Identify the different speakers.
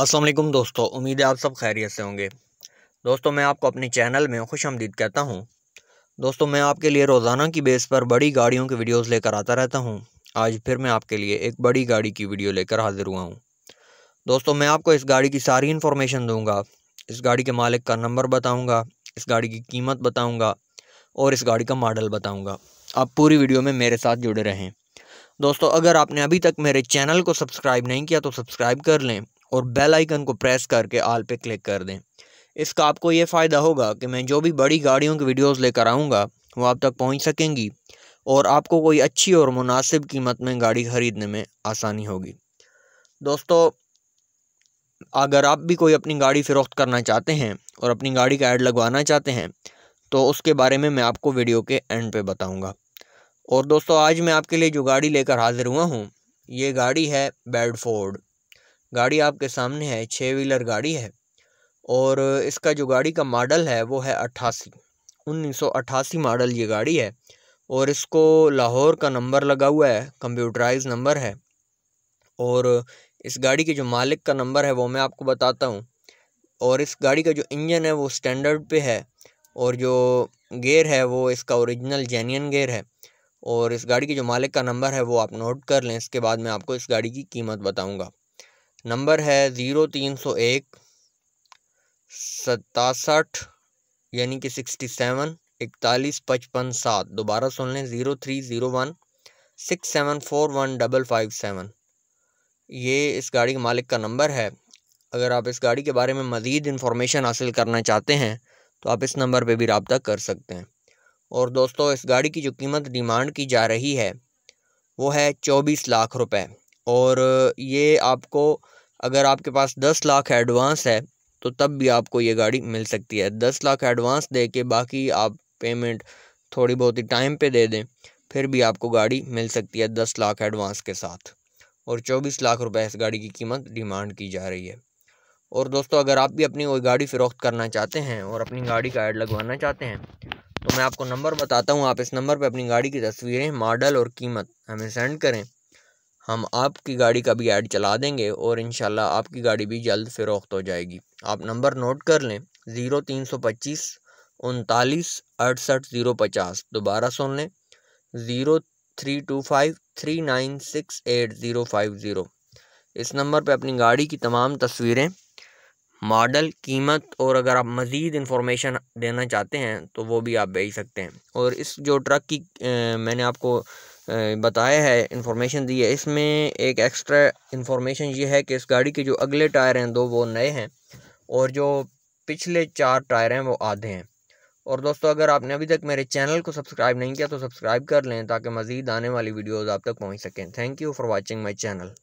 Speaker 1: असलम दोस्तों उम्मीद है आप सब खैरियत से होंगे दोस्तों मैं आपको अपने चैनल में खुश आमदीद कहता हूँ दोस्तों मैं आपके लिए रोज़ाना की बेस पर बड़ी गाड़ियों की वीडियोस लेकर आता रहता हूँ आज फिर मैं आपके लिए एक बड़ी गाड़ी की वीडियो लेकर हाज़िर हुआ हूँ दोस्तों मैं आपको इस गाड़ी की सारी इन्फॉर्मेशन दूँगा इस गाड़ी के मालिक का नंबर बताऊँगा इस गाड़ी की कीमत बताऊँगा और इस गाड़ी का मॉडल बताऊँगा आप पूरी वीडियो में मेरे साथ जुड़े रहें दोस्तों अगर आपने अभी तक मेरे चैनल को सब्सक्राइब नहीं किया तो सब्सक्राइब कर लें और बेल आइकन को प्रेस करके आल पे क्लिक कर दें इसका आपको ये फ़ायदा होगा कि मैं जो भी बड़ी गाड़ियों की वीडियोस लेकर आऊँगा वो आप तक पहुँच सकेंगी और आपको कोई अच्छी और मुनासिब कीमत में गाड़ी ख़रीदने में आसानी होगी दोस्तों अगर आप भी कोई अपनी गाड़ी फ़रोख्त करना चाहते हैं और अपनी गाड़ी का ऐड लगवाना चाहते हैं तो उसके बारे में मैं आपको वीडियो के एंड पे बताऊंगा और दोस्तों आज मैं आपके लिए जो गाड़ी लेकर हाज़िर हुआ हूँ ये गाड़ी है बेडफोर्ड गाड़ी आपके सामने है छः व्हीलर गाड़ी है और इसका जो गाड़ी का मॉडल है वो है अट्ठासी उन्नीस सौ अट्ठासी मॉडल ये गाड़ी है और इसको लाहौर का नंबर लगा हुआ है कंप्यूटराइज नंबर है और इस गाड़ी के जो मालिक का नंबर है वो मैं आपको बताता हूँ और इस गाड़ी का जो इंजन है वो स्टैंडर्ड पे है और जो गेयर है वो इसका ओरिजिनल जेन्यन गेयर है और इस गाड़ी के जो मालिक का नंबर है वो आप नोट कर लें इसके बाद मैं आपको इस गाड़ी की कीमत बताऊँगा नंबर है ज़ीरो तीन सौ एक सतासठ यानी कि सिक्सटी सेवन इकतालीस पचपन सात दोबारा सुन लें zero three zero one six seven four one double five seven ये इस गाड़ी के मालिक का नंबर है अगर आप इस गाड़ी के बारे में मज़ीद इन्फॉर्मेशन हासिल करना चाहते हैं तो आप इस नंबर पर भी रबता कर सकते हैं और दोस्तों इस गाड़ी की जो कीमत डिमांड की जा रही है वो है चौबीस लाख रुपए और ये आपको अगर आपके पास दस लाख एडवांस है तो तब भी आपको ये गाड़ी मिल सकती है दस लाख एडवांस दे के बाकी आप पेमेंट थोड़ी बहुत ही टाइम पे दे दें फिर भी आपको गाड़ी मिल सकती है दस लाख एडवांस के साथ और चौबीस लाख रुपए इस गाड़ी की कीमत डिमांड की जा रही है और दोस्तों अगर आप भी अपनी कोई गाड़ी फ़रोख्त करना चाहते हैं और अपनी गाड़ी का ऐड लगवाना चाहते हैं तो मैं आपको नंबर बताता हूँ आप इस नंबर पर अपनी गाड़ी की तस्वीरें मॉडल और कीमत हमें सेंड करें हम आपकी गाड़ी का भी ऐड चला देंगे और इन आपकी गाड़ी भी जल्द फ़रोख्त हो जाएगी आप नंबर नोट कर लें ज़ीरो तीन सौ पच्चीस उनतालीस अड़सठ ज़ीरो पचास दोबारा सुन लें zero three two five three nine six eight zero five zero इस नंबर पर अपनी गाड़ी की तमाम तस्वीरें मॉडल कीमत और अगर आप मज़ीद इंफॉर्मेशन देना चाहते हैं तो वो भी आप भेज सकते हैं और इस जो ट्रक की ए, मैंने आपको बताया है इंफॉर्मेशन दी है इसमें एक एक्स्ट्रा इंफॉर्मेशन ये है कि इस गाड़ी के जो अगले टायर हैं दो वो नए हैं और जो पिछले चार टायर हैं वो आधे हैं और दोस्तों अगर आपने अभी तक मेरे चैनल को सब्सक्राइब नहीं किया तो सब्सक्राइब कर लें ताकि मज़ीद आने वाली वीडियोज़ आप तक पहुँच सकें thank you for watching my channel